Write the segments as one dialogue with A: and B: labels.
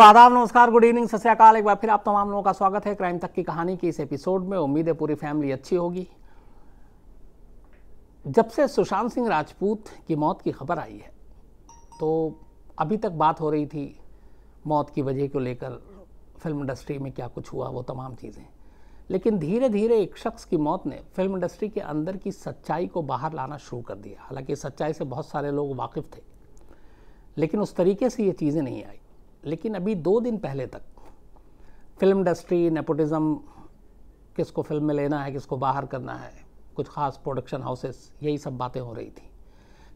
A: तो आदाब नमस्कार गुड इवनिंग सत श्रीकाल एक बार फिर आप तमाम लोगों का स्वागत है क्राइम तक की कहानी की इस एपिसोड में उम्मीद है पूरी फैमिली अच्छी होगी जब से सुशांत सिंह राजपूत की मौत की खबर आई है तो अभी तक बात हो रही थी मौत की वजह को लेकर फिल्म इंडस्ट्री में क्या कुछ हुआ वो तमाम चीज़ें लेकिन धीरे धीरे एक शख्स की मौत ने फिल्म इंडस्ट्री के अंदर की सच्चाई को बाहर लाना शुरू कर दिया हालांकि सच्चाई से बहुत सारे लोग वाकिफ थे लेकिन उस तरीके से ये चीज़ें नहीं आई लेकिन अभी दो दिन पहले तक फिल्म इंडस्ट्री नेपोटिज़म किसको फिल्म में लेना है किसको बाहर करना है कुछ ख़ास प्रोडक्शन हाउसेस यही सब बातें हो रही थी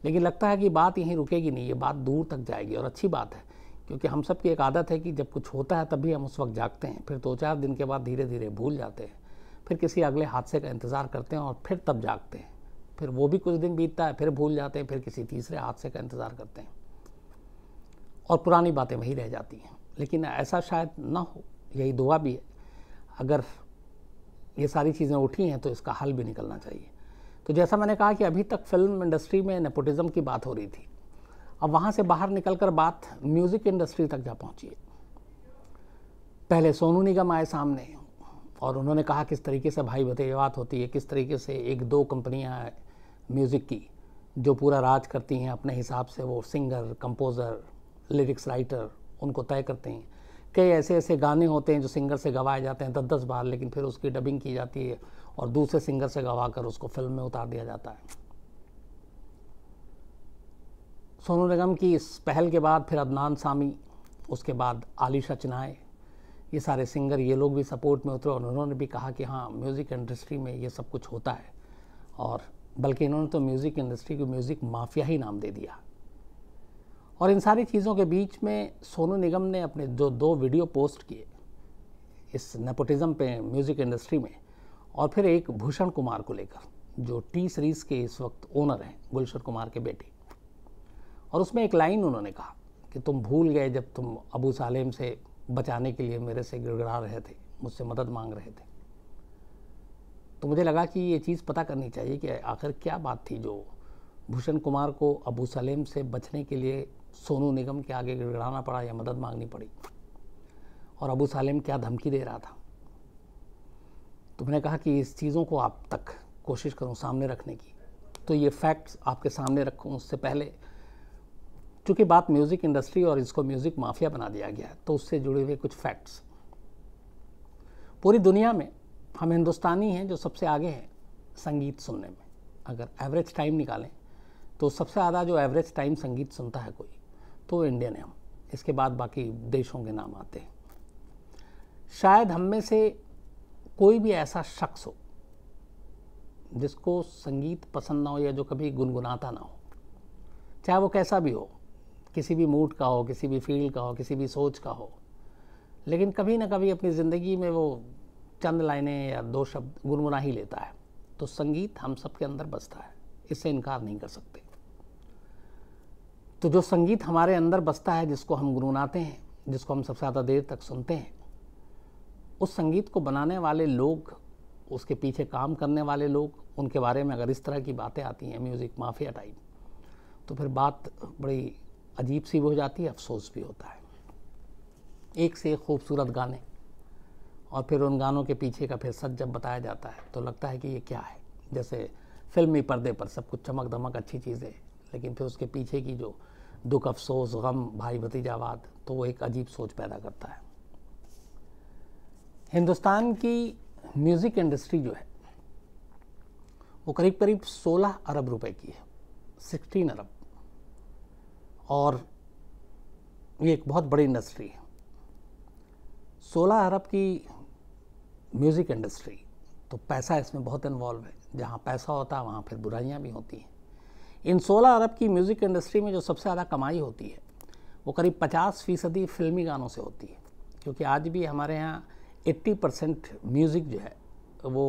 A: लेकिन लगता है कि बात यहीं रुकेगी नहीं ये बात दूर तक जाएगी और अच्छी बात है क्योंकि हम सब की एक आदत है कि जब कुछ होता है तभी हम उस वक्त जागते हैं फिर दो चार दिन के बाद धीरे धीरे भूल जाते हैं फिर किसी अगले हादसे का इंतज़ार करते हैं और फिर तब जागते हैं फिर वो भी कुछ दिन बीतता है फिर भूल जाते हैं फिर किसी तीसरे हादसे का इंतज़ार करते हैं और पुरानी बातें वही रह जाती हैं लेकिन ऐसा शायद ना हो यही दुआ भी है अगर ये सारी चीज़ें उठी हैं तो इसका हल भी निकलना चाहिए तो जैसा मैंने कहा कि अभी तक फिल्म इंडस्ट्री में नेपोटिज़म की बात हो रही थी अब वहाँ से बाहर निकलकर बात म्यूज़िक इंडस्ट्री तक जा पहुँची है पहले सोनू निगम आए सामने और उन्होंने कहा किस तरीके से भाई बात होती है किस तरीके से एक दो कंपनियाँ म्यूज़िक की जो पूरा राज करती हैं अपने हिसाब से वो सिंगर कंपोज़र लिरिक्स राइटर उनको तय करते हैं कई ऐसे ऐसे गाने होते हैं जो सिंगर से गवाए जाते हैं दस दस बार लेकिन फिर उसकी डबिंग की जाती है और दूसरे सिंगर से गवा कर उसको फिल्म में उतार दिया जाता है सोनू निगम की इस पहल के बाद फिर अदनान सामी उसके बाद आलिशा चिनाए ये सारे सिंगर ये लोग भी सपोर्ट में उतरे और उन्होंने भी कहा कि हाँ म्यूज़िक इंडस्ट्री में ये सब कुछ होता है और बल्कि इन्होंने तो म्यूज़िक इंडस्ट्री को म्यूज़िक माफिया ही नाम दे दिया और इन सारी चीज़ों के बीच में सोनू निगम ने अपने जो दो वीडियो पोस्ट किए इस नेपोटिज़म पे म्यूज़िक इंडस्ट्री में और फिर एक भूषण कुमार को लेकर जो टी सीरीज़ के इस वक्त ओनर हैं गुलशन कुमार के बेटे और उसमें एक लाइन उन्होंने कहा कि तुम भूल गए जब तुम अबू सालेम से बचाने के लिए मेरे से गिड़गड़ा रहे थे मुझसे मदद मांग रहे थे तो मुझे लगा कि ये चीज़ पता करनी चाहिए कि आखिर क्या बात थी जो भूषण कुमार को अबू सलेम से बचने के लिए सोनू निगम के आगे गिड़गड़ाना पड़ा या मदद मांगनी पड़ी और अबू सालिम क्या धमकी दे रहा था तुमने कहा कि इस चीज़ों को आप तक कोशिश करूँ सामने रखने की तो ये फैक्ट्स आपके सामने रखूँ उससे पहले चूँकि बात म्यूज़िक इंडस्ट्री और इसको म्यूज़िक माफिया बना दिया गया है तो उससे जुड़े हुए कुछ फैक्ट्स पूरी दुनिया में हम हिंदुस्तानी हैं जो सबसे आगे हैं संगीत सुनने में अगर एवरेज टाइम निकालें तो सबसे ज़्यादा जो एवरेज टाइम संगीत सुनता है कोई तो इंडियन है हम इसके बाद बाकी देशों के नाम आते हैं शायद हम में से कोई भी ऐसा शख्स हो जिसको संगीत पसंद ना हो या जो कभी गुनगुनाता ना हो चाहे वो कैसा भी हो किसी भी मूड का हो किसी भी फील्ड का हो किसी भी सोच का हो लेकिन कभी ना कभी अपनी ज़िंदगी में वो चंद लाइनें या दो शब्द गुनगुना ही लेता है तो संगीत हम सब के अंदर बसता है इससे इनकार नहीं कर सकते तो जो संगीत हमारे अंदर बसता है जिसको हम गुनगुनाते हैं जिसको हम सबसे ज़्यादा देर तक सुनते हैं उस संगीत को बनाने वाले लोग उसके पीछे काम करने वाले लोग उनके बारे में अगर इस तरह की बातें आती हैं म्यूज़िक माफिया टाइप तो फिर बात बड़ी अजीब सी भी हो जाती है अफसोस भी होता है एक से एक खूबसूरत गाने और फिर उन गानों के पीछे का फिर सच जब बताया जाता है तो लगता है कि ये क्या है जैसे फिल्मी पर्दे पर सब कुछ चमक दमक अच्छी चीज़ें लेकिन फिर उसके पीछे की जो दुख अफसोस गम भाई भतीजावाद तो वो एक अजीब सोच पैदा करता है हिंदुस्तान की म्यूज़िक इंडस्ट्री जो है वो करीब करीब 16 अरब रुपए की है 16 अरब और ये एक बहुत बड़ी इंडस्ट्री है 16 अरब की म्यूज़िक इंडस्ट्री तो पैसा इसमें बहुत इन्वॉल्व है जहाँ पैसा होता है वहाँ फिर बुराइयाँ भी होती हैं इन 16 अरब की म्यूज़िक इंडस्ट्री में जो सबसे ज़्यादा कमाई होती है वो करीब 50 फीसदी फिल्मी गानों से होती है क्योंकि आज भी हमारे यहाँ 80 परसेंट म्यूज़िक जो है वो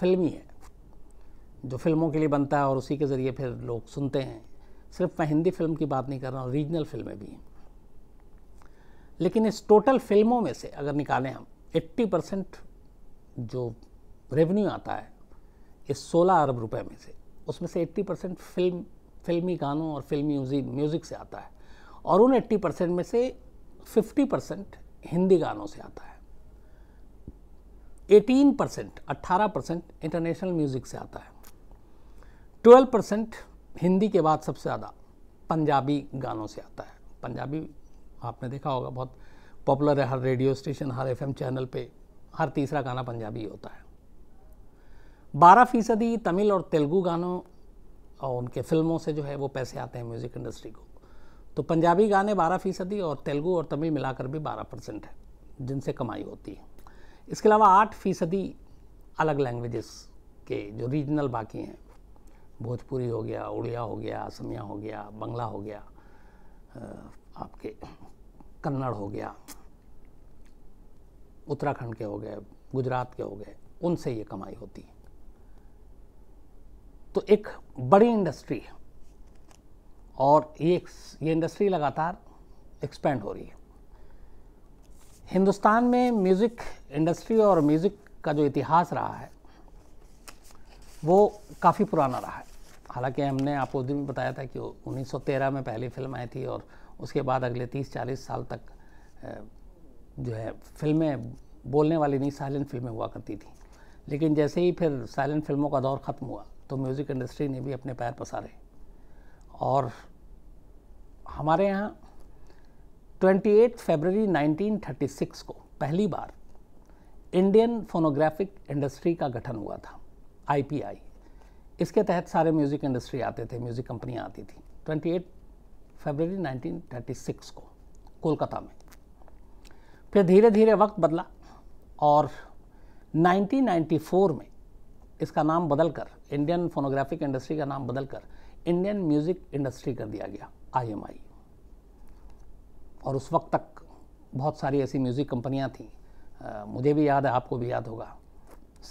A: फिल्मी है जो फिल्मों के लिए बनता है और उसी के ज़रिए फिर लोग सुनते हैं सिर्फ मैं हिंदी फिल्म की बात नहीं कर रहा हूँ रीजनल फिल्में भी हैं लेकिन इस टोटल फिल्मों में से अगर निकालें हम 80 परसेंट जो रेवेन्यू आता है इस 16 अरब रुपए में से उसमें से 80 परसेंट फिल्म फिल्मी गानों और फिल्मी म्यूज़िक म्यूज़िक से आता है और उन 80 परसेंट में से 50 परसेंट हिंदी गानों से आता है 18 परसेंट अट्ठारह परसेंट इंटरनेशनल म्यूज़िक से आता है 12 परसेंट हिंदी के बाद सबसे ज़्यादा पंजाबी गानों से आता है पंजाबी आपने देखा होगा बहुत पॉपुलर है हर रेडियो स्टेशन हर एफएम चैनल पे हर तीसरा गाना पंजाबी होता है बारह फीसदी तमिल और तेलुगु गानों और उनके फिल्मों से जो है वो पैसे आते हैं म्यूज़िक इंडस्ट्री को तो पंजाबी गाने बारह फीसदी और तेलुगू और तमिल मिलाकर भी बारह परसेंट है जिनसे कमाई होती है इसके अलावा आठ फीसदी अलग लैंग्वेजेस के जो रीजनल बाकी हैं भोजपुरी हो गया उड़िया हो गया असमिया हो गया बंगला हो गया आपके कन्नड़ हो गया उत्तराखंड के हो गए गुजरात के हो गए उनसे ये कमाई होती है तो एक बड़ी इंडस्ट्री है और ये ये इंडस्ट्री लगातार एक्सपेंड हो रही है हिंदुस्तान में म्यूज़िक इंडस्ट्री और म्यूज़िक का जो इतिहास रहा है वो काफ़ी पुराना रहा है हालांकि हमने आपको दिन में बताया था कि 1913 में पहली फिल्म आई थी और उसके बाद अगले 30-40 साल तक जो है फिल्में बोलने वाली नहीं साइलेंट फिल्में हुआ करती थी लेकिन जैसे ही फिर साइलेंट फिल्मों का दौर ख़त्म हुआ तो म्यूज़िक इंडस्ट्री ने भी अपने पैर पसारे और हमारे यहाँ 28 फरवरी 1936 को पहली बार इंडियन फोनोग्राफिक इंडस्ट्री का गठन हुआ था आईपीआई इसके तहत सारे म्यूज़िक इंडस्ट्री आते थे म्यूज़िक कंपनियाँ आती थी 28 फरवरी 1936 को कोलकाता में फिर धीरे धीरे वक्त बदला और 1994 में इसका नाम बदलकर इंडियन फोनोग्राफिक इंडस्ट्री का नाम बदलकर इंडियन म्यूज़िक इंडस्ट्री कर दिया गया आईएमआई और उस वक्त तक बहुत सारी ऐसी म्यूज़िक कंपनियां आ, मुझे भी याद है आपको भी याद होगा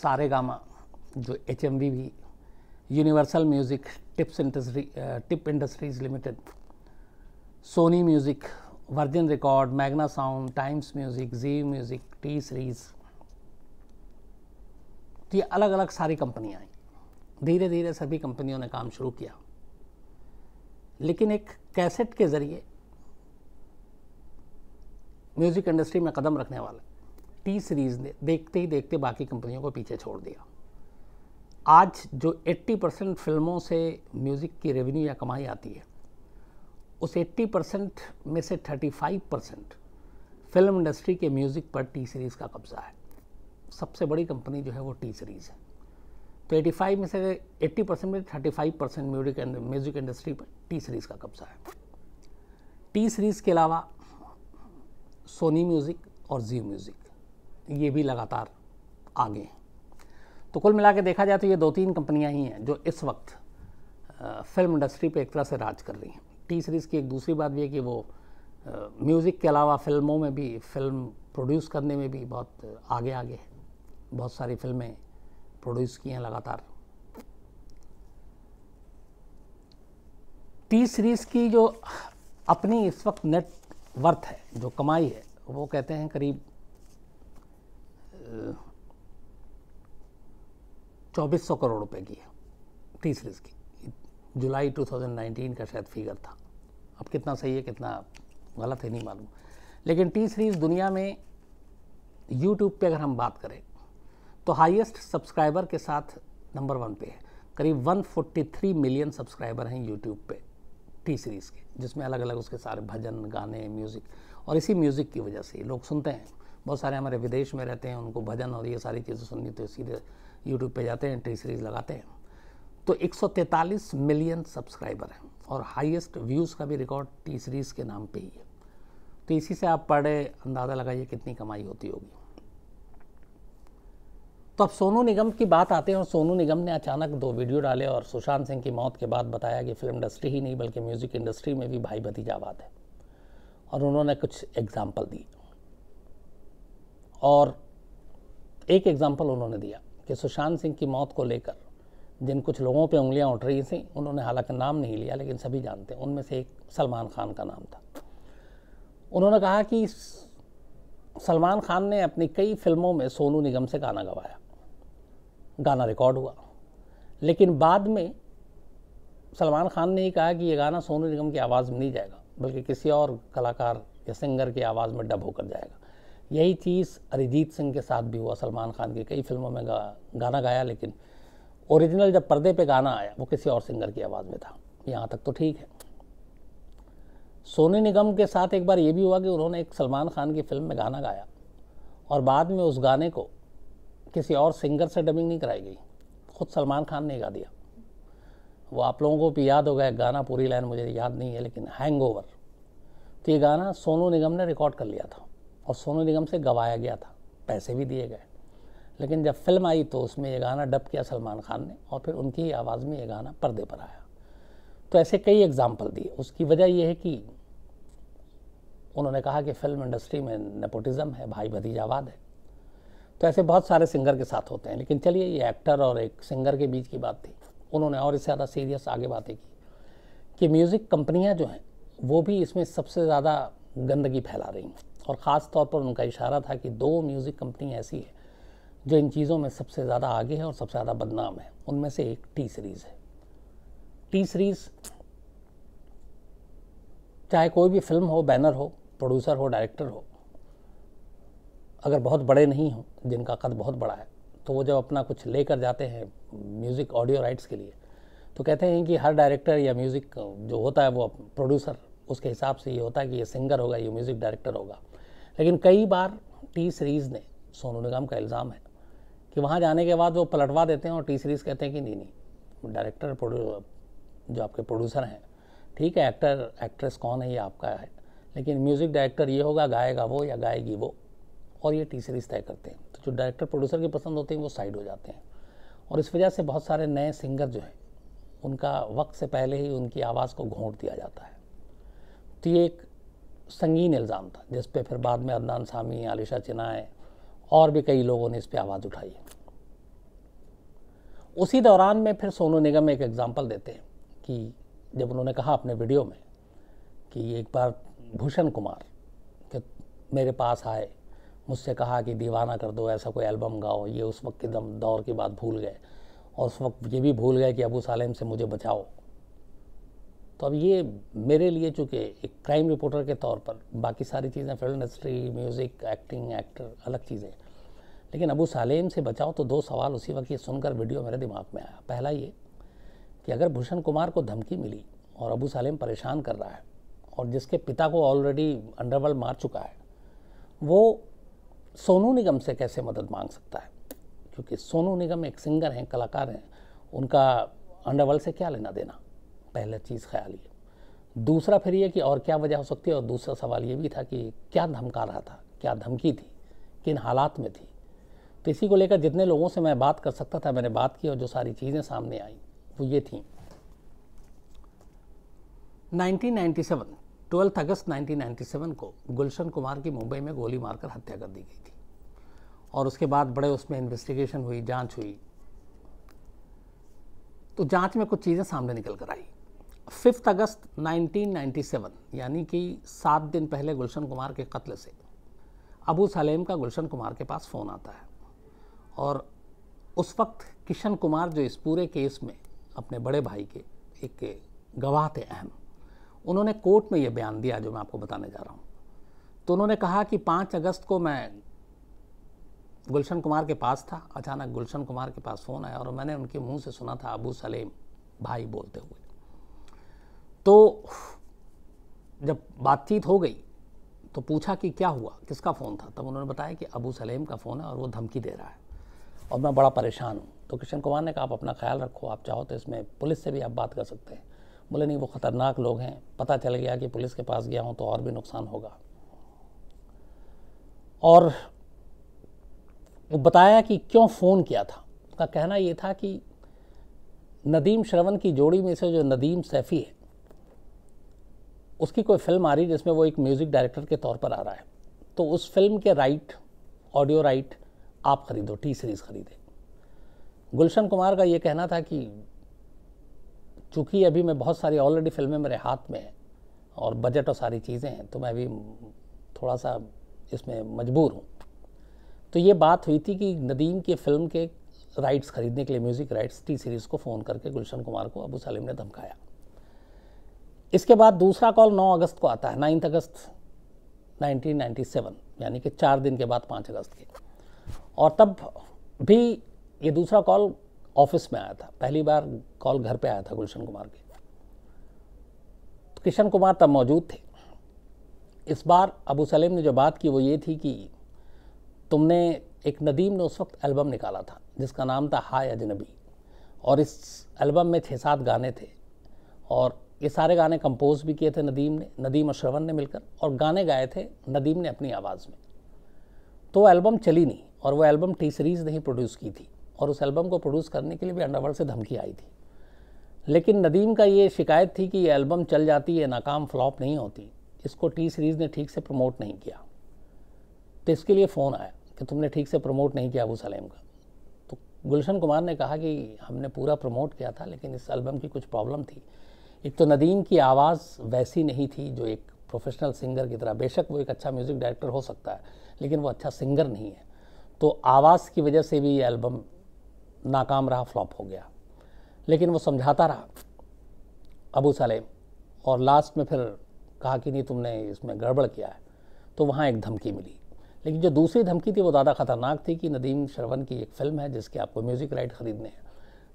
A: सारे गामा जो एच भी Universal Music Tips Industry Tip Industries Limited Sony Music Virgin Record Magna Sound Times Music Zee Music T Series ये अलग अलग सारी कंपनियाँ आई धीरे धीरे सभी कंपनियों ने काम शुरू किया लेकिन एक कैसेट के ज़रिए म्यूज़िक इंडस्ट्री में कदम रखने वाले टी सीरीज़ ने देखते ही देखते बाकी कंपनियों को पीछे छोड़ दिया आज जो 80 परसेंट फिल्मों से म्यूज़िक की रेवेन्यू या कमाई आती है उस 80 परसेंट में से 35 परसेंट फिल्म इंडस्ट्री के म्यूज़िक पर टी सीरीज़ का कब्ज़ा है सबसे बड़ी कंपनी जो है वो टी सीरीज़ है तो 85 में से 80 परसेंट में 35 परसेंट म्यूजिक म्यूजिक इंडस्ट्री पर टी सीरीज़ का कब्जा है टी सीरीज़ के अलावा सोनी म्यूज़िक और जी म्यूज़िक ये भी लगातार आगे हैं तो कुल मिला के देखा जाए तो ये दो तीन कंपनियां ही हैं जो इस वक्त फिल्म इंडस्ट्री पे एक तरह से राज कर रही हैं टी सीरीज़ की एक दूसरी बात भी है कि वो म्यूज़िक के अलावा फिल्मों में भी फिल्म प्रोड्यूस करने में भी बहुत आगे आगे है बहुत सारी फिल्में प्रोड्यूस किए हैं लगातार टी सीरीज़ की जो अपनी इस वक्त नेट वर्थ है जो कमाई है वो कहते हैं करीब चौबीस सौ करोड़ रुपए की है टी सीरीज़ की जुलाई 2019 का शायद फिगर था अब कितना सही है कितना गलत है नहीं मालूम लेकिन टी सीरीज़ दुनिया में यूट्यूब पे अगर हम बात करें तो हाईएस्ट सब्सक्राइबर के साथ नंबर वन पे है करीब 143 मिलियन सब्सक्राइबर हैं यूट्यूब पे टी सीरीज़ के जिसमें अलग अलग उसके सारे भजन गाने म्यूज़िक और इसी म्यूज़िक की वजह से लोग सुनते हैं बहुत सारे हमारे विदेश में रहते हैं उनको भजन और ये सारी चीज़ें सुननी तो सीधे यूट्यूब पे जाते हैं टी सीरीज़ लगाते हैं तो एक मिलियन सब्सक्राइबर हैं और हाइएस्ट व्यूज़ का भी रिकॉर्ड टी सीरीज़ के नाम पर ही है तो इसी से आप पढ़े अंदाज़ा लगाइए कितनी कमाई होती होगी तो अब सोनू निगम की बात आते हैं और सोनू निगम ने अचानक दो वीडियो डाले और सुशांत सिंह की मौत के बाद बताया कि फिल्म इंडस्ट्री ही नहीं बल्कि म्यूज़िक इंडस्ट्री में भी भाई भतीजावाद है और उन्होंने कुछ एग्ज़ाम्पल दिए और एक एग्ज़ाम्पल उन्होंने दिया कि सुशांत सिंह की मौत को लेकर जिन कुछ लोगों पे उंगलियां उठ रही थी उन्होंने हालांकि नाम नहीं लिया लेकिन सभी जानते हैं उनमें से एक सलमान खान का नाम था उन्होंने कहा कि सलमान खान ने अपनी कई फिल्मों में सोनू निगम से गाना गवाया गाना रिकॉर्ड हुआ लेकिन बाद में सलमान खान ने ही कहा कि ये गाना सोनू निगम की आवाज़ में नहीं जाएगा बल्कि किसी और कलाकार या सिंगर की आवाज़ में डब होकर जाएगा यही चीज़ अरिजीत सिंह के साथ भी हुआ सलमान खान की कई फिल्मों में गा, गाना गाया लेकिन ओरिजिनल जब पर्दे पे गाना आया वो किसी और सिंगर की आवाज़ में था यहाँ तक तो ठीक है सोनू निगम के साथ एक बार ये भी हुआ कि उन्होंने एक सलमान खान की फिल्म में गाना गाया और बाद में उस गाने को किसी और सिंगर से डबिंग नहीं कराई गई खुद सलमान खान ने गा दिया वो आप लोगों को भी याद होगा गाना पूरी लाइन मुझे याद नहीं है लेकिन हैंग ओवर तो ये गाना सोनू निगम ने रिकॉर्ड कर लिया था और सोनू निगम से गवाया गया था पैसे भी दिए गए लेकिन जब फिल्म आई तो उसमें ये गाना डब किया सलमान खान ने और फिर उनकी ही आवाज़ में ये गाना पर्दे पर आया तो ऐसे कई एग्जाम्पल दिए उसकी वजह यह है कि उन्होंने कहा कि फिल्म इंडस्ट्री में नेपोटिज़्म है भाई भतीजावाद है तो ऐसे बहुत सारे सिंगर के साथ होते हैं लेकिन चलिए ये एक्टर और एक सिंगर के बीच की बात थी उन्होंने और इससे ज़्यादा सीरियस आगे बातें की कि म्यूज़िक कंपनियाँ जो हैं वो भी इसमें सबसे ज़्यादा गंदगी फैला रही हैं और ख़ास तौर पर उनका इशारा था कि दो म्यूज़िक कंपनी ऐसी है जो इन चीज़ों में सबसे ज़्यादा आगे है और सबसे ज़्यादा बदनाम है उनमें से एक टी सीरीज़ है टी सीरीज़ चाहे कोई भी फिल्म हो बैनर हो प्रोड्यूसर हो डायरेक्टर हो अगर बहुत बड़े नहीं हों जिनका कद बहुत बड़ा है तो वो जब अपना कुछ लेकर जाते हैं म्यूज़िक ऑडियो राइट्स के लिए तो कहते हैं कि हर डायरेक्टर या म्यूज़िक जो होता है वो प्रोड्यूसर उसके हिसाब से ये होता है कि ये सिंगर होगा ये म्यूज़िक डायरेक्टर होगा लेकिन कई बार टी सीरीज़ ने सोनू निगम का इल्ज़ाम है कि वहाँ जाने के बाद वो पलटवा देते हैं और टी सीरीज़ कहते हैं कि नहीं नहीं डायरेक्टर जो आपके प्रोड्यूसर हैं ठीक है एक्टर एक्ट्रेस कौन है ये आपका है लेकिन म्यूज़िक डायरेक्टर ये होगा गाएगा वो या गाएगी वो और ये टी सीरीज तय करते हैं तो जो डायरेक्टर प्रोड्यूसर की पसंद होते हैं वो साइड हो जाते हैं और इस वजह से बहुत सारे नए सिंगर जो हैं उनका वक्त से पहले ही उनकी आवाज़ को घोंट दिया जाता है तो ये एक संगीन इल्ज़ाम था जिस पे फिर बाद में अदनान सामी आलिशा चिनाए और भी कई लोगों ने इस पर आवाज़ उठाई उसी दौरान में फिर सोनू निगम एक एग्ज़ाम्पल देते हैं कि जब उन्होंने कहा अपने वीडियो में कि एक बार भूषण कुमार के मेरे पास आए मुझसे कहा कि दीवाना कर दो ऐसा कोई एल्बम गाओ ये उस वक्त के दम दौर की बात भूल गए और उस वक्त ये भी भूल गए कि अबू सालेम से मुझे बचाओ तो अब ये मेरे लिए चूँकि एक क्राइम रिपोर्टर के तौर पर बाकी सारी चीज़ें film industry music acting actor अलग चीज़ें लेकिन अबू सालेम से बचाओ तो दो सवाल उसी वक्त ये सुनकर वीडियो मेरे दिमाग में आया पहला ये कि अगर भूषण कुमार को धमकी मिली और अबू सालेम परेशान कर रहा है और जिसके पिता को ऑलरेडी अंडरवर्ल्ड मार चुका है वो सोनू निगम से कैसे मदद मांग सकता है क्योंकि सोनू निगम एक सिंगर हैं कलाकार हैं उनका अंडरवर्ल्ड से क्या लेना देना पहला चीज़ ख्याल ये दूसरा फिर ये कि और क्या वजह हो सकती है और दूसरा सवाल ये भी था कि क्या धमका रहा था क्या धमकी थी किन हालात में थी तो इसी को लेकर जितने लोगों से मैं बात कर सकता था मैंने बात की और जो सारी चीज़ें सामने आई वो ये थी 1997 ट्वेल्थ अगस्त 1997 को गुलशन कुमार की मुंबई में गोली मारकर हत्या कर दी गई थी और उसके बाद बड़े उसमें इन्वेस्टिगेशन हुई जांच हुई तो जांच में कुछ चीज़ें सामने निकल कर आई फिफ्थ अगस्त 1997 यानी कि सात दिन पहले गुलशन कुमार के कत्ल से अबू सलेम का गुलशन कुमार के पास फ़ोन आता है और उस वक्त किशन कुमार जो इस पूरे केस में अपने बड़े भाई के एक गवाह थे अहम उन्होंने कोर्ट में ये बयान दिया जो मैं आपको बताने जा रहा हूँ तो उन्होंने कहा कि पाँच अगस्त को मैं गुलशन कुमार के पास था अचानक गुलशन कुमार के पास फ़ोन आया और मैंने उनके मुंह से सुना था अबू सलेम भाई बोलते हुए तो जब बातचीत हो गई तो पूछा कि क्या हुआ किसका फ़ोन था तब उन्होंने बताया कि अबू सलेम का फ़ोन है और वो धमकी दे रहा है और मैं बड़ा परेशान हूँ तो किशन कुमार ने कहा आप अपना ख्याल रखो आप चाहो तो इसमें पुलिस से भी आप बात कर सकते हैं बोले नहीं वो ख़तरनाक लोग हैं पता चल गया कि पुलिस के पास गया हूँ तो और भी नुकसान होगा और वो बताया कि क्यों फ़ोन किया था उसका कहना ये था कि नदीम श्रवण की जोड़ी में से जो नदीम सैफ़ी है उसकी कोई फिल्म आ रही जिसमें वो एक म्यूज़िक डायरेक्टर के तौर पर आ रहा है तो उस फिल्म के राइट ऑडियो राइट आप ख़रीदो टी सीरीज़ ख़रीदें गुलशन कुमार का ये कहना था कि चूँकि अभी मैं बहुत सारी ऑलरेडी फिल्में मेरे हाथ में हैं और बजट और सारी चीज़ें हैं तो मैं अभी थोड़ा सा इसमें मजबूर हूँ तो ये बात हुई थी कि नदीम की फिल्म के राइट्स खरीदने के लिए म्यूज़िक राइट्स टी सीरीज़ को फ़ोन करके गुलशन कुमार को अबू सलीम ने धमकाया इसके बाद दूसरा कॉल 9 अगस्त को आता है नाइन्थ अगस्त 1997 यानी कि चार दिन के बाद पाँच अगस्त के और तब भी ये दूसरा कॉल ऑफिस में आया था पहली बार कॉल घर पे आया था गुलशन कुमार के तो किशन कुमार तब मौजूद थे इस बार अबू सलेम ने जो बात की वो ये थी कि तुमने एक नदीम ने उस वक्त एल्बम निकाला था जिसका नाम था हाय अजनबी और इस एल्बम में छः सात गाने थे और ये सारे गाने कंपोज भी किए थे नदीम ने नदीम और श्रवण ने मिलकर और गाने गाए थे नदीम ने अपनी आवाज़ में तो वो एल्बम चली नहीं और वो एल्बम टी सीरीज़ नहीं प्रोड्यूस की थी और उस एल्बम को प्रोड्यूस करने के लिए भी अंडरवर्ल्ड से धमकी आई थी लेकिन नदीम का ये शिकायत थी कि ये एल्बम चल जाती है नाकाम फ्लॉप नहीं होती इसको टी सीरीज़ ने ठीक से प्रमोट नहीं किया तो इसके लिए फ़ोन आया कि तुमने ठीक से प्रमोट नहीं किया अबू सलेम का तो गुलशन कुमार ने कहा कि हमने पूरा प्रमोट किया था लेकिन इस एल्बम की कुछ प्रॉब्लम थी एक तो नदीम की आवाज़ वैसी नहीं थी जो एक प्रोफेशनल सिंगर की तरह बेशक वो एक अच्छा म्यूज़िक डायरेक्टर हो सकता है लेकिन वो अच्छा सिंगर नहीं है तो आवाज़ की वजह से भी ये एल्बम नाकाम रहा फ्लॉप हो गया लेकिन वो समझाता रहा अबू सलेम और लास्ट में फिर कहा कि नहीं तुमने इसमें गड़बड़ किया है तो वहाँ एक धमकी मिली लेकिन जो दूसरी धमकी थी वो ज़्यादा ख़तरनाक थी कि नदीम श्रवण की एक फ़िल्म है जिसके आपको म्यूज़िक राइट ख़रीदने हैं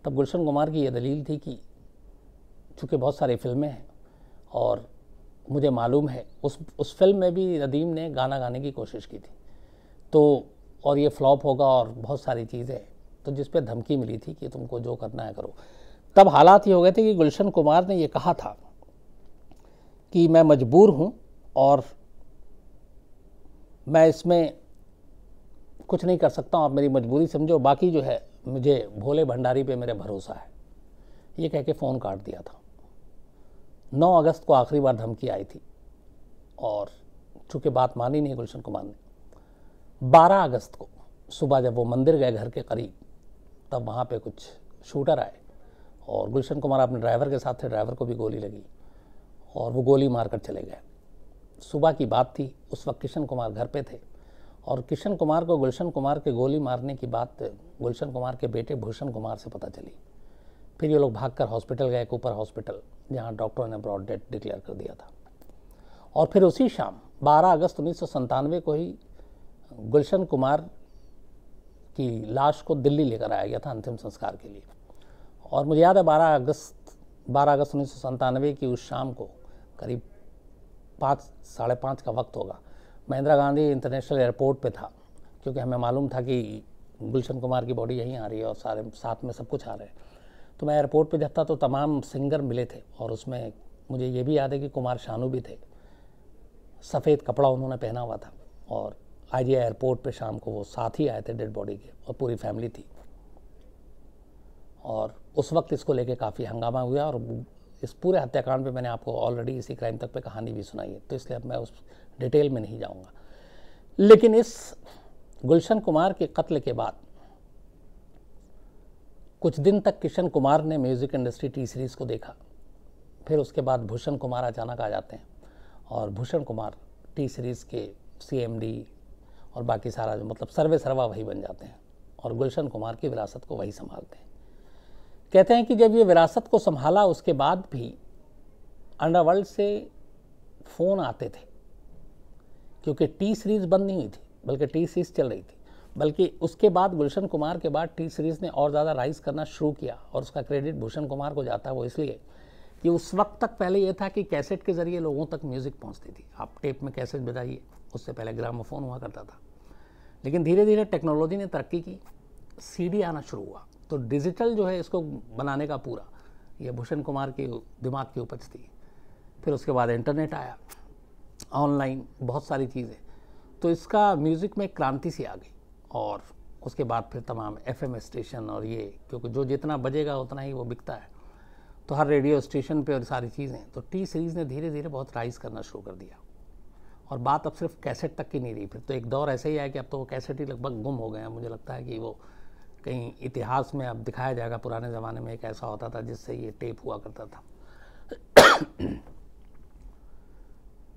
A: तब गुलशन कुमार की ये दलील थी कि चूँकि बहुत सारी फ़िल्में हैं और मुझे मालूम है उस उस फिल्म में भी नदीम ने गाना गाने की कोशिश की थी तो और ये फ्लॉप होगा और बहुत सारी चीज़ें तो जिस पर धमकी मिली थी कि तुमको जो करना है करो तब हालात ये हो गए थे कि गुलशन कुमार ने ये कहा था कि मैं मजबूर हूँ और मैं इसमें कुछ नहीं कर सकता आप मेरी मजबूरी समझो बाकी जो है मुझे भोले भंडारी पे मेरा भरोसा है ये कह के फ़ोन काट दिया था 9 अगस्त को आखिरी बार धमकी आई थी और चूँकि बात मानी नहीं गुलशन कुमार ने 12 अगस्त को सुबह जब वो मंदिर गए घर के करीब तब वहाँ पे कुछ शूटर आए और गुलशन कुमार अपने ड्राइवर के साथ थे ड्राइवर को भी गोली लगी और वो गोली मार कर चले गए सुबह की बात थी उस वक्त किशन कुमार घर पे थे और किशन कुमार को गुलशन कुमार के गोली मारने की बात गुलशन कुमार के बेटे भूषण कुमार से पता चली फिर ये लोग कर हॉस्पिटल गए ऊपर हॉस्पिटल जहाँ डॉक्टरों ने ब्रॉड डेथ डिक्लेयर कर दिया था और फिर उसी शाम 12 अगस्त उन्नीस को ही गुलशन कुमार की लाश को दिल्ली लेकर आया गया था अंतिम संस्कार के लिए और मुझे याद है बारह अगस्त बारह अगस्त उन्नीस सौ की उस शाम को करीब पाँच साढ़े पाँच का वक्त होगा महिंद्रा गांधी इंटरनेशनल एयरपोर्ट पे था क्योंकि हमें मालूम था कि गुलशन कुमार की बॉडी यहीं आ रही है और सारे साथ में सब कुछ आ रहे हैं तो मैं एयरपोर्ट पर जब था तो तमाम सिंगर मिले थे और उसमें मुझे ये भी याद है कि कुमार शानू भी थे सफ़ेद कपड़ा उन्होंने पहना हुआ था और आईजीआई एयरपोर्ट पे शाम को वो साथ ही आए थे डेड बॉडी के और पूरी फैमिली थी और उस वक्त इसको लेके काफ़ी हंगामा हुआ और इस पूरे हत्याकांड पे मैंने आपको ऑलरेडी इसी क्राइम तक पे कहानी भी सुनाई है तो इसलिए अब मैं उस डिटेल में नहीं जाऊँगा लेकिन इस गुलशन कुमार के कत्ल के बाद कुछ दिन तक किशन कुमार ने म्यूज़िक इंडस्ट्री टी सीरीज़ को देखा फिर उसके बाद भूषण कुमार अचानक आ जाते हैं और भूषण कुमार टी सीरीज़ के सी एम डी और बाकी सारा जो मतलब सर्वे सर्वा वही बन जाते हैं और गुलशन कुमार की विरासत को वही संभालते हैं कहते हैं कि जब ये विरासत को संभाला उसके बाद भी अंडरवर्ल्ड से फ़ोन आते थे क्योंकि टी सीरीज़ बंद नहीं हुई थी बल्कि टी सीरीज़ चल रही थी बल्कि उसके बाद गुलशन कुमार के बाद टी सीरीज़ ने और ज़्यादा राइज करना शुरू किया और उसका क्रेडिट भूषण कुमार को जाता है वो इसलिए कि उस वक्त तक पहले ये था कि कैसेट के ज़रिए लोगों तक म्यूज़िक पहुंचती थी आप टेप में कैसेट बजाइए उससे पहले ग्रामोफोन हुआ करता था लेकिन धीरे धीरे टेक्नोलॉजी ने तरक्की की सीडी आना शुरू हुआ तो डिजिटल जो है इसको बनाने का पूरा ये भूषण कुमार के दिमाग की उपज थी फिर उसके बाद इंटरनेट आया ऑनलाइन बहुत सारी चीज़ें तो इसका म्यूज़िक में क्रांति सी आ गई और उसके बाद फिर तमाम एफ स्टेशन और ये क्योंकि जो जितना बजेगा उतना ही वो बिकता है तो हर रेडियो स्टेशन पे और सारी चीज़ें तो टी सीरीज़ ने धीरे धीरे बहुत राइज करना शुरू कर दिया और बात अब सिर्फ कैसेट तक की नहीं रही फिर तो एक दौर ऐसे ही आया कि अब तो वो कैसेट ही लगभग गुम हो गए हैं मुझे लगता है कि वो कहीं इतिहास में अब दिखाया जाएगा पुराने ज़माने में एक ऐसा होता था जिससे ये टेप हुआ करता था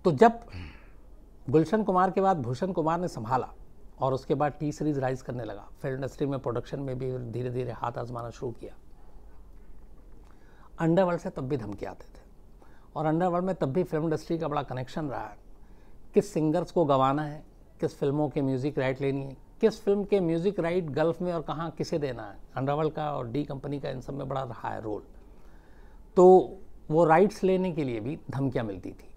A: तो जब गुलशन कुमार के बाद भूषण कुमार ने संभाला और उसके बाद टी सीरीज राइज करने लगा फिल्म इंडस्ट्री में प्रोडक्शन में भी धीरे धीरे हाथ आजमाना शुरू किया अंडरवर्ल्ड से तब भी धमकी आते थे और अंडरवर्ल्ड में तब भी फिल्म इंडस्ट्री का बड़ा कनेक्शन रहा है किस सिंगर्स को गवाना है किस फिल्मों के म्यूज़िक राइट लेनी है किस फिल्म के म्यूज़िक राइट गल्फ़ में और कहाँ किसे देना है अंडरवर्ल्ड का और डी कंपनी का इन सब में बड़ा रहा है रोल तो वो राइट्स लेने के लिए भी धमकियाँ मिलती थी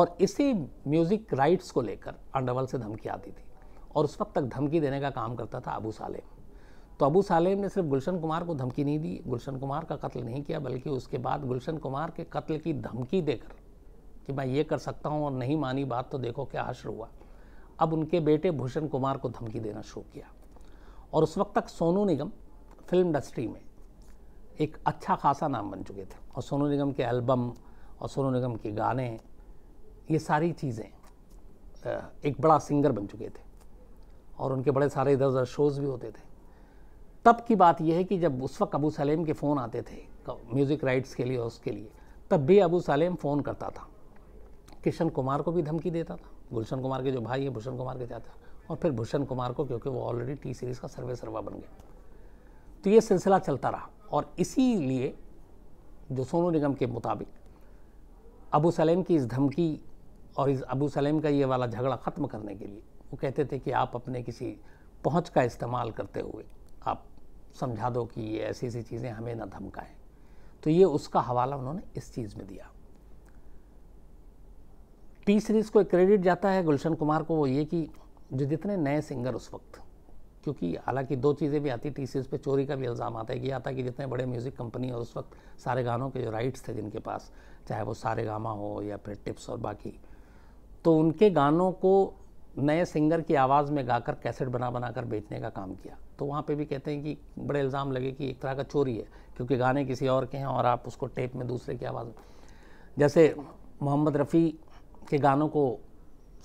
A: और इसी म्यूज़िक राइट्स को लेकर अंडरवर्ल्ड से धमकी आती थी और उस वक्त तक धमकी देने का काम करता था अबू सालेम तो अबू सालेम ने सिर्फ गुलशन कुमार को धमकी नहीं दी गुलशन कुमार का कत्ल नहीं किया बल्कि उसके बाद गुलशन कुमार के कत्ल की धमकी देकर कि मैं ये कर सकता हूँ और नहीं मानी बात तो देखो क्या हश्र हुआ अब उनके बेटे भूषण कुमार को धमकी देना शुरू किया और उस वक्त तक सोनू निगम फिल्म इंडस्ट्री में एक अच्छा खासा नाम बन चुके थे और सोनू निगम के एल्बम और सोनू निगम के गाने ये सारी चीज़ें एक बड़ा सिंगर बन चुके थे और उनके बड़े सारे इधर उधर शोज़ भी होते थे तब की बात यह है कि जब उस वक्त अबू सलेम के फ़ोन आते थे म्यूज़िक राइट्स के लिए और उसके लिए तब भी अबू सलेम फ़ोन करता था किशन कुमार को भी धमकी देता था गुलशन कुमार के जो भाई है भूषण कुमार के चाचा और फिर भूषण कुमार को क्योंकि वो ऑलरेडी टी सीरीज़ का सर्वे सर्वा बन गया तो ये सिलसिला चलता रहा और इसीलिए जो सोनू निगम के मुताबिक अबू सलेम की इस धमकी और इस अबू सलेम का ये वाला झगड़ा ख़त्म करने के लिए वो कहते थे कि आप अपने किसी पहुंच का इस्तेमाल करते हुए आप समझा दो कि ये ऐसी ऐसी चीज़ें हमें ना धमकाएं तो ये उसका हवाला उन्होंने इस चीज़ में दिया टी सीरीज़ को एक क्रेडिट जाता है गुलशन कुमार को वो ये कि जो जितने नए सिंगर उस वक्त क्योंकि हालांकि दो चीज़ें भी आती टी सीरीज़ पर चोरी का भी इल्ज़ाम आता है कि आता कि जितने बड़े म्यूज़िक कंपनी और उस वक्त सारे गानों के जो राइट्स थे जिनके पास चाहे वो सारे गामा हो या फिर टिप्स और बाकी तो उनके गानों को नए सिंगर की आवाज़ में गाकर कैसेट बना बना कर बेचने का काम किया तो वहाँ पे भी कहते हैं कि बड़े इल्ज़ाम लगे कि एक तरह का चोरी है क्योंकि गाने किसी और के हैं और आप उसको टेप में दूसरे की आवाज़ में जैसे मोहम्मद रफ़ी के गानों को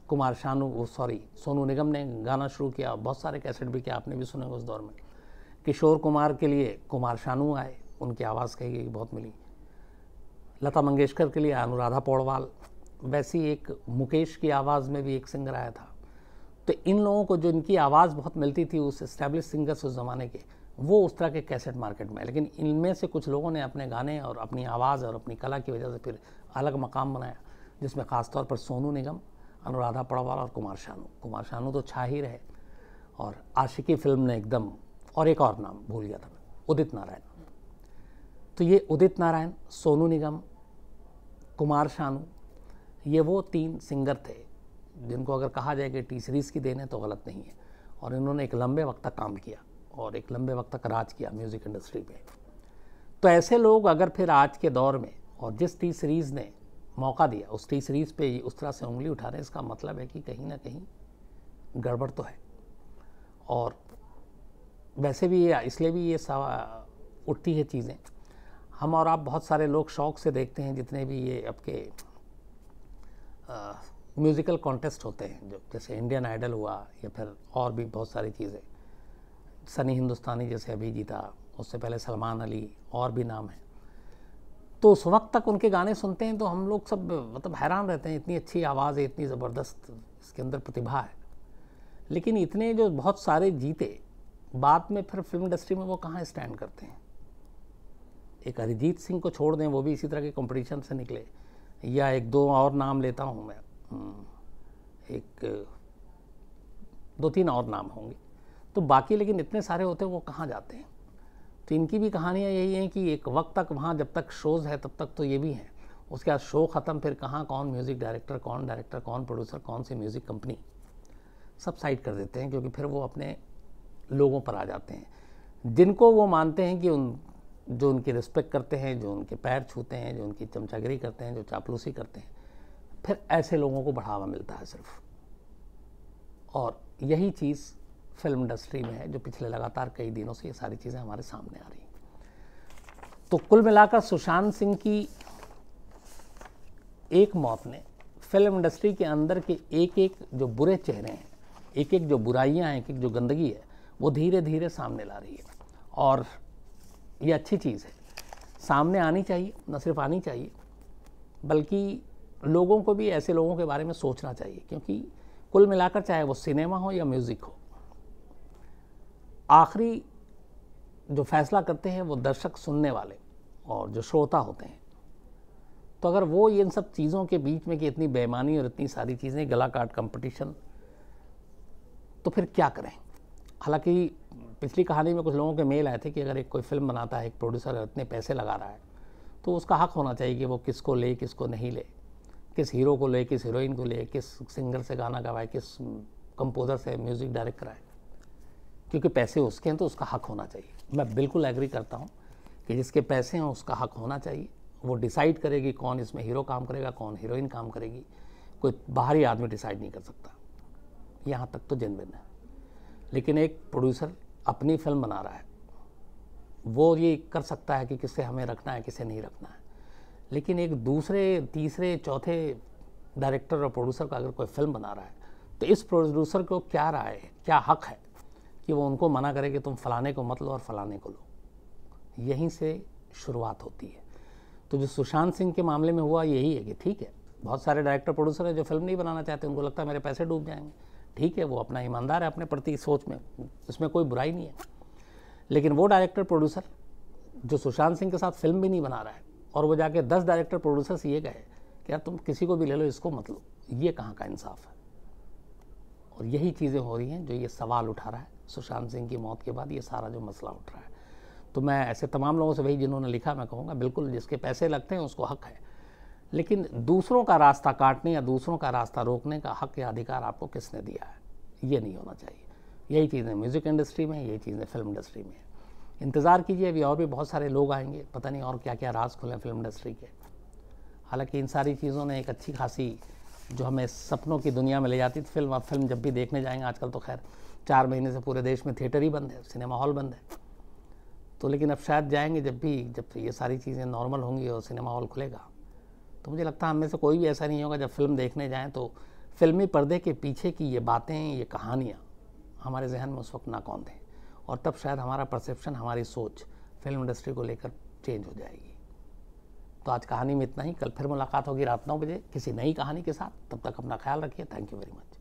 A: कुमार शानू वो सॉरी सोनू निगम ने गाना शुरू किया बहुत सारे कैसेट भी किया आपने भी सुने उस दौर में किशोर कुमार के लिए कुमार शानू आए उनकी आवाज़ कही गई बहुत मिली लता मंगेशकर के लिए अनुराधा पौड़वाल वैसी एक मुकेश की आवाज़ में भी एक सिंगर आया था तो इन लोगों को जो इनकी आवाज़ बहुत मिलती थी उस इस्टेब्लिश सिंगर्स उस ज़माने के वो उस तरह के कैसेट मार्केट में लेकिन इनमें से कुछ लोगों ने अपने गाने और अपनी आवाज़ और अपनी कला की वजह से फिर अलग मकाम बनाया जिसमें ख़ासतौर पर सोनू निगम अनुराधा पड़वाल और कुमार शानू कुमार शानू तो छा ही रहे और आशिकी फिल्म ने एकदम और एक और नाम भूल गया था मैं उदित नारायण तो ये उदित नारायण सोनू निगम कुमार शानू ये वो तीन सिंगर थे जिनको अगर कहा जाए कि टी सीरीज़ की देने तो गलत नहीं है और इन्होंने एक लंबे वक्त तक काम किया और एक लंबे वक्त तक राज किया म्यूज़िक इंडस्ट्री पे तो ऐसे लोग अगर फिर आज के दौर में और जिस टी सीरीज़ ने मौका दिया टी सीरीज पे उस तरह से उंगली उठा रहे इसका मतलब है कि कहीं ना कहीं गड़बड़ तो है और वैसे भी इसलिए भी ये सवा उठती है चीज़ें हम और आप बहुत सारे लोग शौक से देखते हैं जितने भी ये आपके म्यूज़िकल कॉन्टेस्ट होते हैं जो जैसे इंडियन आइडल हुआ या फिर और भी बहुत सारी चीज़ें सनी हिंदुस्तानी जैसे अभी जीता उससे पहले सलमान अली और भी नाम हैं तो उस वक्त तक उनके गाने सुनते हैं तो हम लोग सब मतलब हैरान रहते हैं इतनी अच्छी आवाज़ है इतनी ज़बरदस्त इसके अंदर प्रतिभा है लेकिन इतने जो बहुत सारे जीते बाद में फिर फिल्म इंडस्ट्री में वो कहाँ स्टैंड करते हैं एक अरिजीत सिंह को छोड़ दें वो भी इसी तरह के कंपटीशन से निकले या एक दो और नाम लेता हूँ मैं हम्म, एक दो तीन और नाम होंगे तो बाकी लेकिन इतने सारे होते हैं वो कहाँ जाते हैं तो इनकी भी कहानियाँ यही हैं कि एक वक्त तक वहाँ जब तक शोज़ है तब तक तो ये भी हैं उसके बाद शो ख़त्म फिर कहाँ कौन म्यूज़िक डायरेक्टर कौन डायरेक्टर कौन प्रोड्यूसर कौन सी म्यूज़िक कंपनी सब साइड कर देते हैं क्योंकि फिर वो अपने लोगों पर आ जाते हैं जिनको वो मानते हैं कि उन जो उनकी रिस्पेक्ट करते हैं जो उनके पैर छूते हैं जो उनकी चमचागिरी करते हैं जो चापलूसी करते हैं फिर ऐसे लोगों को बढ़ावा मिलता है सिर्फ और यही चीज़ फिल्म इंडस्ट्री में है जो पिछले लगातार कई दिनों से ये सारी चीज़ें हमारे सामने आ रही तो कुल मिलाकर सुशांत सिंह की एक मौत ने फिल्म इंडस्ट्री के अंदर के एक एक जो बुरे चेहरे हैं एक एक जो बुराइयां हैं एक एक जो गंदगी है वो धीरे धीरे सामने ला रही है और ये अच्छी चीज़ है सामने आनी चाहिए न सिर्फ आनी चाहिए बल्कि लोगों को भी ऐसे लोगों के बारे में सोचना चाहिए क्योंकि कुल मिलाकर चाहे वो सिनेमा हो या म्यूज़िक हो आखिरी जो फैसला करते हैं वो दर्शक सुनने वाले और जो श्रोता होते हैं तो अगर वो ये इन सब चीज़ों के बीच में कि इतनी बेईमानी और इतनी सारी चीज़ें गला काट कंपटीशन तो फिर क्या करें हालांकि पिछली कहानी में कुछ लोगों के मेल आए थे कि अगर एक कोई फिल्म बनाता है एक प्रोड्यूसर इतने पैसे लगा रहा है तो उसका हक होना चाहिए कि वो किसको ले किसको नहीं ले किस हीरो को ले किस हीरोइन को ले किस सिंगर से गाना गवाए किस कंपोज़र से म्यूज़िक डायरेक्ट कराए क्योंकि पैसे उसके हैं तो उसका हक होना चाहिए मैं बिल्कुल एग्री करता हूँ कि जिसके पैसे हैं उसका हक होना चाहिए वो डिसाइड करेगी कौन इसमें हीरो काम करेगा कौन हीरोइन काम करेगी कोई बाहरी आदमी डिसाइड नहीं कर सकता यहाँ तक तो जेनविन है लेकिन एक प्रोड्यूसर अपनी फिल्म बना रहा है वो ये कर सकता है कि किसे हमें रखना है किसे नहीं रखना है लेकिन एक दूसरे तीसरे चौथे डायरेक्टर और प्रोड्यूसर का अगर कोई फिल्म बना रहा है तो इस प्रोड्यूसर को क्या राय है क्या हक है कि वो उनको मना करे कि तुम फलाने को मत लो और फलाने को लो यहीं से शुरुआत होती है तो जो सुशांत सिंह के मामले में हुआ यही है कि ठीक है बहुत सारे डायरेक्टर प्रोड्यूसर हैं जो फिल्म नहीं बनाना चाहते उनको लगता है मेरे पैसे डूब जाएंगे ठीक है वो अपना ईमानदार है अपने प्रति सोच में उसमें कोई बुराई नहीं है लेकिन वो डायरेक्टर प्रोड्यूसर जो सुशांत सिंह के साथ फिल्म भी नहीं बना रहा है और वो जाके दस डायरेक्टर प्रोड्यूसर्स ये कहे कि यार तुम किसी को भी ले लो इसको मत लो ये कहाँ का इंसाफ है और यही चीज़ें हो रही हैं जो ये सवाल उठा रहा है सुशांत सिंह की मौत के बाद ये सारा जो मसला उठ रहा है तो मैं ऐसे तमाम लोगों से भाई जिन्होंने लिखा मैं कहूँगा बिल्कुल जिसके पैसे लगते हैं उसको हक है लेकिन दूसरों का रास्ता काटने या दूसरों का रास्ता रोकने का हक या अधिकार आपको किसने दिया है ये नहीं होना चाहिए यही चीज़ें म्यूज़िक इंडस्ट्री में यही चीज़ें फिल्म इंडस्ट्री में इंतज़ार कीजिए अभी और भी बहुत सारे लोग आएंगे पता नहीं और क्या क्या राज खुले फिल्म इंडस्ट्री के हालांकि इन सारी चीज़ों ने एक अच्छी खासी जो हमें सपनों की दुनिया में ले जाती थी फिल्म अब फिल्म जब भी देखने जाएंगे आजकल तो खैर चार महीने से पूरे देश में थिएटर ही बंद है सिनेमा हॉल बंद है तो लेकिन अब शायद जाएंगे जब भी जब ये सारी चीज़ें नॉर्मल होंगी और सिनेमा हॉल खुलेगा तो मुझे लगता है हम में से कोई भी ऐसा नहीं होगा जब फिल्म देखने जाएँ तो फिल्मी पर्दे के पीछे की ये बातें ये कहानियाँ हमारे जहन में उस वक्त ना कौन थे और तब शायद हमारा परसेप्शन हमारी सोच फिल्म इंडस्ट्री को लेकर चेंज हो जाएगी तो आज कहानी में इतना ही कल फिर मुलाकात होगी रात नौ बजे किसी नई कहानी के साथ तब तक अपना ख्याल रखिए थैंक यू वेरी मच